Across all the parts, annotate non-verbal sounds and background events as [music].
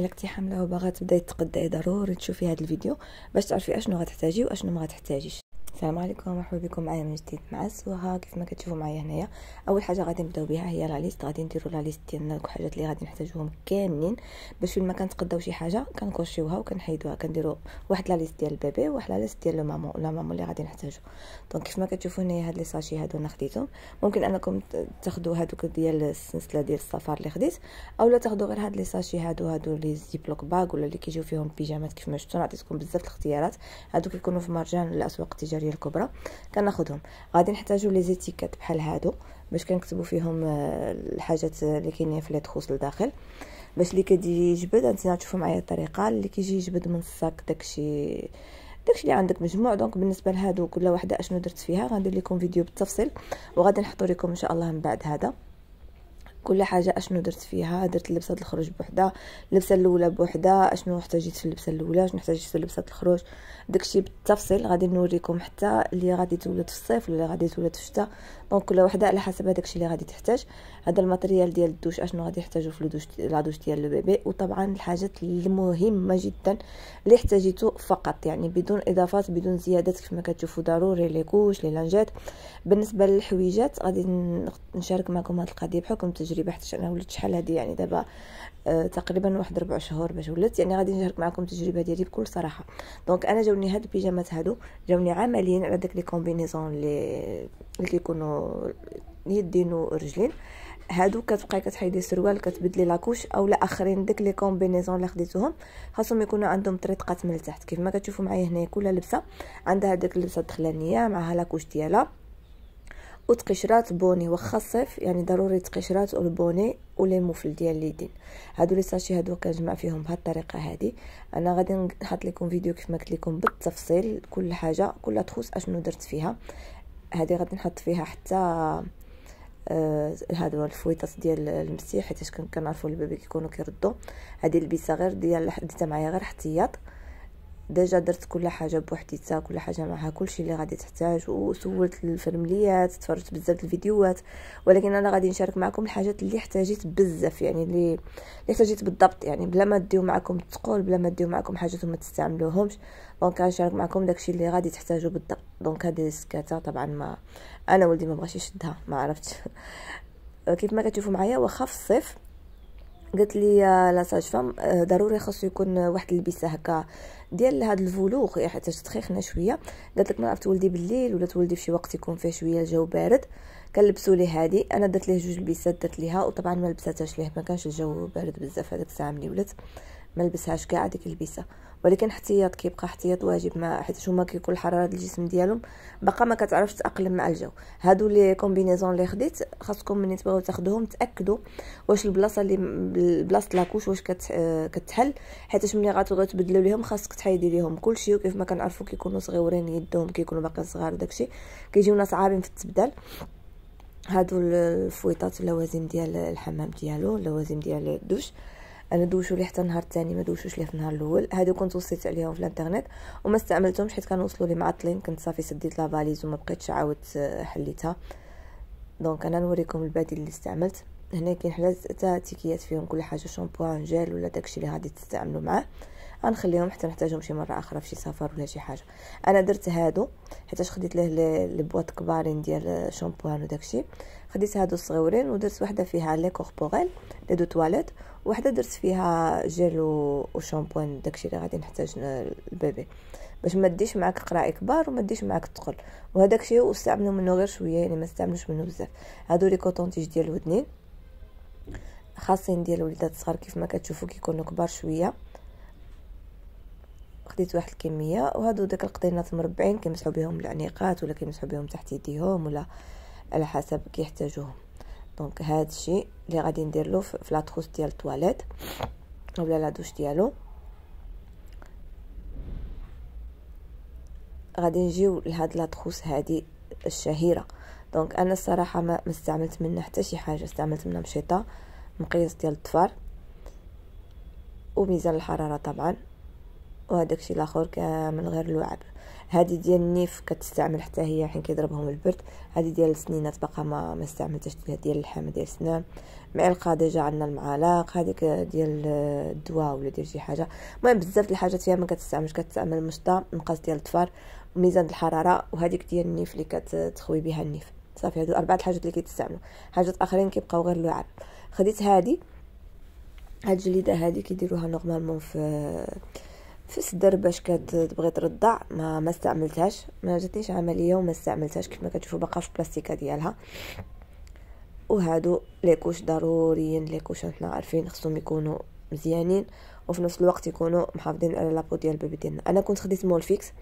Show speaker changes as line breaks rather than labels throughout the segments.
الا كنتي حامله وباغا تبداي تقداي ضروري تشوفي هذا الفيديو باش تعرفي اشنو غتحتاجي واشنو ما غتحتاجيش السلام عليكم مرحبا بكم معايا من جديد مع سوها كيف ما كتشوفوا معايا هنايا اول حاجه غادي نبداو بها هي لا ليست غادي نديرو لا ليست ديالنا دوك الحاجات اللي غادي نحتاجوهم كاملين باش فين ما كنتقداو شي حاجه كنكوشيوها وكنحيدوها كنديرو واحد لا ليست ديال البيبي وواحد لا ليست ديال مامون ولا مامو اللي غادي نحتاجو دونك كيف ما كتشوفوا هنايا هاد لي ساشي هادو انا خديتهم ممكن انكم تاخذوا هادوك ديال السلسله ديال السفر اللي خديت اولا تاخذوا غير هاد لي ساشي هادو هادو لي زيبلوك باغ ولا اللي كيجيو فيهم بيجامات كيف ما شفتوا عطيتكم بزاف الاختيارات هادوك كيكونوا في مرجان الاسواق التجاريه العمليه الكبرى كناخذهم غادي نحتاجو لي زيتيكات بحال هادو باش كنكتبو فيهم آه، الحاجات اللي كاينين في لي تخوص لداخل باش اللي كيجي يجبد انت تشوفوا معايا الطريقه اللي كيجي يجبد من الصاك داكشي داكشي اللي عندك مجموع دونك بالنسبه لهادو كل وحده اشنو درت فيها غندير لكم فيديو بالتفصيل وغادي نحطو لكم ان شاء الله من بعد هذا كل حاجه اشنو درت فيها درت لبسه الخروج بوحدها اللبسه الاولى بوحدها اشنو احتاجيت في اللبسه الاولى اشنو احتاجيت في لبسه الخروج داكشي بالتفصيل غادي نوريكم حتى اللي غادي تولد في الصيف ولا غادي تولد في الشتاء دونك كل وحده على حسب داكشي اللي غادي تحتاج هذا الماتريال ديال الدوش اشنو غادي يحتاجوا في الدوش لا دوش ديال لو بيبي وطبعا الحاجات المهمه جدا اللي احتاجيتو فقط يعني بدون اضافات بدون زيادات كما كتشوفوا ضروري لي كوش لي لانجات بالنسبه للحويجات غادي نشارك معكم هذه القضيه بحكم تجربه التجربه حتى انا ولدت شحال هادي يعني دابا آه، تقريبا واحد ربع شهور باش ولدت يعني غادي نشارك معكم التجربه ديالي بكل صراحه دونك انا جاوني هاد البيجامات هادو جاوني عمليا على داك لي كومبينيزون لي اللي كيكونوا يدين ورجلين هادو كتبقاي كتحيدي السروال كتبدلي لاكوش اولا اخرين داك لي كومبينيزون اللي خديتوهم خاصهم يكونوا عندهم طريقات من التحت كيف ما كتشوفوا معايا هنايا كل لبسه عندها داك اللبسه الدخلانيه معها لاكوش ديالها وتقشرات بوني وخصف يعني ضروري تقشرات البوني ولي موفل ديال اليدين هادو لي ساشي هادو كنجمع فيهم بهاد الطريقه هادي انا غادي نحط لكم فيديو كيف ما قلت لكم بالتفصيل كل حاجه كل تخوص اشنو درت فيها هادي غادي نحط فيها حتى آه هادو الفويطات ديال المسيح حيت كنعرفوا البيبي كيكونوا كيردوا هادي لبيسة غير ديال ديتها معايا غير احتياط ديجا درت كل حاجه بوحديتها كل حاجه معها كل شيء اللي غادي تحتاج وسولت الفرمليات تفرجت بزاف الفيديوهات ولكن انا غادي نشارك معكم الحاجات اللي احتاجيت بزاف يعني اللي اللي احتاجيت بالضبط يعني بلا ما ديو معكم تقول بلا ما ديو معكم حاجات وما تستعملوهمش دونك غنشارك معكم داكشي اللي غادي تحتاجو بالضبط دونك هذه السكاته طبعا ما انا ولدي ما بغاش يشدها ما عرفتش [laughs] كيف ما كتشوفوا معايا واخا في الصيف قالت لي لا ساج فام آه، ضروري خاصو يكون واحد اللبسه هكا ديال هاد الفولوغ يعني حتى تخيخنا شويه قالت لك ما عرفت ولدي بالليل ولا تولدي فشي وقت يكون فيه شويه الجو بارد كنلبسوا ليه هادي انا درت ليه جوج لبسات درت ليها وطبعا ما لبساتهاش ليه ما كانش الجو بارد بزاف هذاك الساعه ملي ولات ما لبسهاش كاع ديك البسه ولكن احتياط كيبقى احتياط واجب ما حيت هما كيكون الحراره الجسم ديالهم باقا ما كتعرفش تاقلم مع الجو هادو لي كومبينيزون اللي خديت خاصكم ملي تبغيو تاخدوهم تاكدوا واش البلاصه اللي بلاصه لاكوش واش كت... آه، كتحل حيت ملي غتبغيو تبدلوا ليهم خاصك تحيدي ليهم كلشي وكيف ما كنعرفوا كيكونوا صغيورين يدهم كيكونوا باقي صغار وداكشي كيجيونا صعابين في التبدل هادو الفويطات اللوازم ديال الحمام ديالو اللوازم ديال الدوش انا دوشو ليه حتى النهار الثاني ما دوشوش ليه في النهار الاول هادو كنت وصيت عليهم في الانترنت وما استعملتهمش حيت كانوا وصلوا لي معطلين كنت صافي سديت لا فاليز وما بقيتش عاود آه، حليتها دونك انا نوريكم البديل اللي استعملت هنا كاين حتى تيكيات فيهم كل حاجه شامبو جيل ولا داكشي اللي غادي تستعملوا معاه غنخليهم حتى نحتاجهم شي مره اخرى في شي سفر ولا شي حاجه انا درت هادو حيت خديت ليه البواط كبارين ديال الشامبوان وداكشي خديت هادو الصغيورين ودرت واحده فيها لي كوربوريل لي دو تواليت وحده درت فيها جيل وشامبوان داكشي اللي غادي نحتاج البيبي باش ما ديش معاك قراء كبار وما ديش معاك تقل وهذاك الشيء واستعملوا منه غير شويه يعني ما استعملوش منه بزاف هادو لي كوطونتيج ديال الودنين خاصين ديال الوليدات الصغار كيف ما كتشوفوا كيكونوا كبار شويه خديت واحد الكميه وهادو داك القطينات مربعين كيمسحوا بهم العنيقات ولا كيمسحوا بهم تحت يديهم ولا على حسب كيحتاجوهم دونك هذا الشيء اللي غادي ندير له في لاطروس ديال التواليت ولا لا دوش ديالو غادي نجيو لهاد لاطروس هادي الشهيره دونك انا الصراحه ما استعملت منها حتى شي حاجه استعملت منها مشيطه مقياس ديال الطفار وميزان الحراره طبعا وهداك الشيء الاخر من غير اللعاب هذه ديال النيف كتستعمل حتى هي حين كيضربهم البرد هذه ديال السنينات باقا ما ما استعملتش ديال اللحام ديال السنان معلقه ديجا عندنا المعالق هذيك ديال الدواء ولا ديال شي حاجه المهم بزاف الحاجات فيها ما كتستعملش كتستعمل المشطه مقاس ديال الطفار ميزان الحراره وهذيك ديال النيف اللي كتخوي بها النيف صافي هذو اربعه الحاجات اللي كيتستعملوا حاجات اخرين كيبقاو غير اللعاب خديت هذه هاد الجليده هذه كيديروها نورمالمون في في الصدر باش كتبغي ترضع ما ما استعملتهاش ما جاتنيش عمليه وما استعملتهاش ما كتشوفوا باقا في البلاستيكه ديالها وهادو لي كوش ضروريين لي كوش حنا عارفين خصهم يكونوا مزيانين وفي نفس الوقت يكونوا محافظين على لابو ديال البيبي ديالنا انا كنت خديت مولفيكس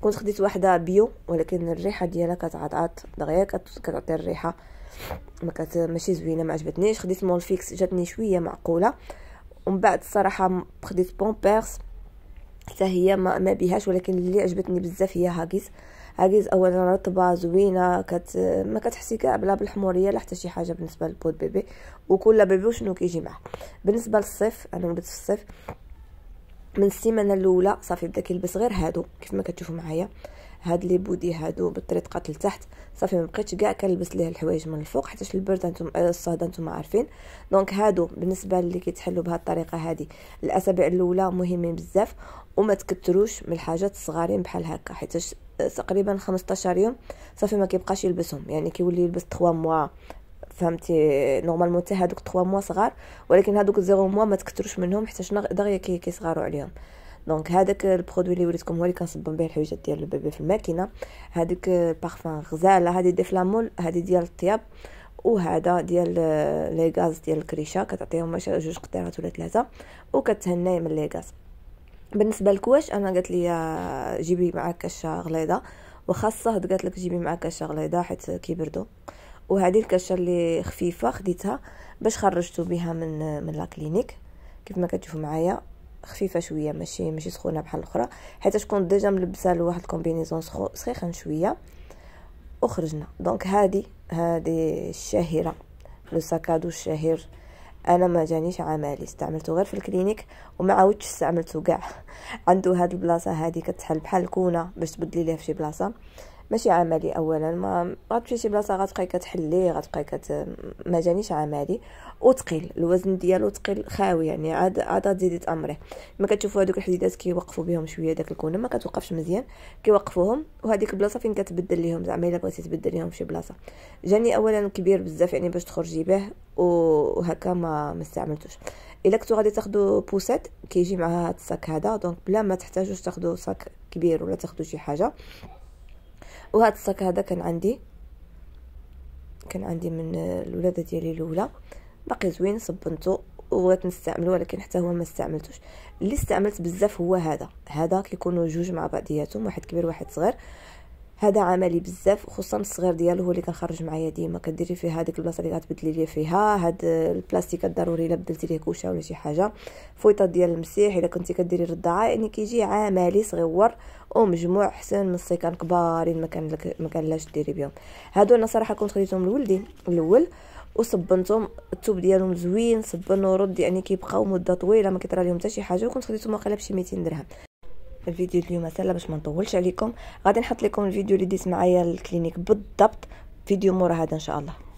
كنت خديت واحده بيو ولكن الريحه ديالها كتعضعض دغيا كتعطي الريحه ما كانت ماشي زوينه ما عجبتنيش خديت مولفيكس جاتني شويه معقوله ومن بعد الصراحه خديت بومبيرس حتى هي ما, ما بيهاش ولكن اللي عجبتني بزاف هي هاكيز هاكيز اولا رطبه زوينه كت ما كتحسي كاع بلا بالحموريه لا حتى شي حاجه بالنسبه لبود بيبي وكل بيبي وشنو كيجي معاه بالنسبه للصيف انا ولدت في الصيف من السيمانه الاولى صافي بدا كيلبس غير هادو كيف ما كتشوفوا معايا هاد لي بودي هادو بالطريقه لتحت صافي ما بقيتش كاع كنلبس ليه الحوايج من الفوق حيت البرد انتم آه، الصهد انتم عارفين دونك هادو بالنسبه اللي كيتحلوا بهاد الطريقه هادي الاسابيع الاولى مهمين بزاف وما تكتروش من الحاجات الصغارين بحال هكا حيت آه، تقريبا 15 يوم صافي ما كيبقاش يلبسهم يعني كيولي يلبس 3 موا فهمتي نورمالمون حتى هادوك 3 موا صغار ولكن هادوك 0 موا ما تكتروش منهم حيت دغيا كيصغروا عليهم دونك هذاك البرودوي اللي وريتكم هو اللي كنصبن به الحويجات ديال البيبي في الماكينه هذيك بارفان غزاله هذه دي فلامول هذه ديال الطياب وهذا ديال لي غاز ديال الكريشه كتعطيهم جوج قطيرات ولا ثلاثه وكتهناي من لي غاز بالنسبه للكواش انا قالت لي آه، جيبي معاك كاشه غليظه وخاصه قالت لك جيبي معاك كاشه غليظه حيت كيبردوا وهذه الكاشه اللي خفيفه خديتها باش خرجتو بها من آه، من لا كلينيك كيف ما كتشوفوا معايا خفيفه شويه ماشي ماشي سخونه بحال الاخرى حيت تكون ديجا ملبسه لواحد الكومبينيزون سخيخه شويه وخرجنا دونك هادي هادي الشهيره لو ساكادو الشهير انا ما جانيش عملي استعملته غير في الكلينيك وما عاودتش استعملته كاع [laughs] عنده هاد البلاصه هادي كتحل بحال الكونه باش تبدلي ليها في شي بلاصه ماشي عملي اولا ما غتمشي شي بلاصه غتبقاي كتحلي غتبقاي كت ما جانيش عملي وثقيل الوزن ديالو ثقيل خاوي يعني عاد عاد تزيدي تامري ما كتشوفوا هذوك الحديدات كيوقفوا بهم شويه داك الكونه ما كتوقفش مزيان كيوقفوهم وهذيك البلاصه فين كتبدل ليهم زعما الا بغيتي تبدل ليهم شي بلاصه جاني اولا كبير بزاف يعني باش تخرجي به وهكا ما ما استعملتوش الا كنتو غادي تاخدو بوسات كيجي معها هاد الساك هذا دونك بلا ما تحتاجوش تاخدو ساك كبير ولا تاخدو شي حاجه وهذا الصك هذا كان عندي كان عندي من الولاده ديالي الاولى باقي زوين صبنته وبغيت نستعمله ولكن حتى هو ما استعملتوش اللي استعملت بزاف هو هذا هذا كيكونوا جوج مع بعضياتهم واحد كبير واحد صغير هذا عملي بزاف خصوصا الصغير ديالو هو اللي كنخرج معايا ديما كديري فيه هذيك البلاصه اللي غتبدلي ليه فيها هاد البلاستيك ضروري الا بدلتي ليه كوشه ولا شي حاجه فويطه ديال المسيح الا كنتي كديري الرضاعه يعني كيجي عملي صغيور ومجموع حسن من السيكان كبارين ما كان لك ما كان لاش ديري بهم هادو انا صراحه كنت خديتهم لولدي الاول وصبنتهم الثوب ديالهم زوين صبن ورد يعني كيبقاو مده طويله ما كيطرى لهم حتى شي حاجه وكنت خديتهم واقيلا بشي 200 درهم الفيديو اليوم سهله باش ما نطولش عليكم غادي نحط لكم الفيديو اللي ديت معايا الكلينيك بالضبط فيديو مورا هذا ان شاء الله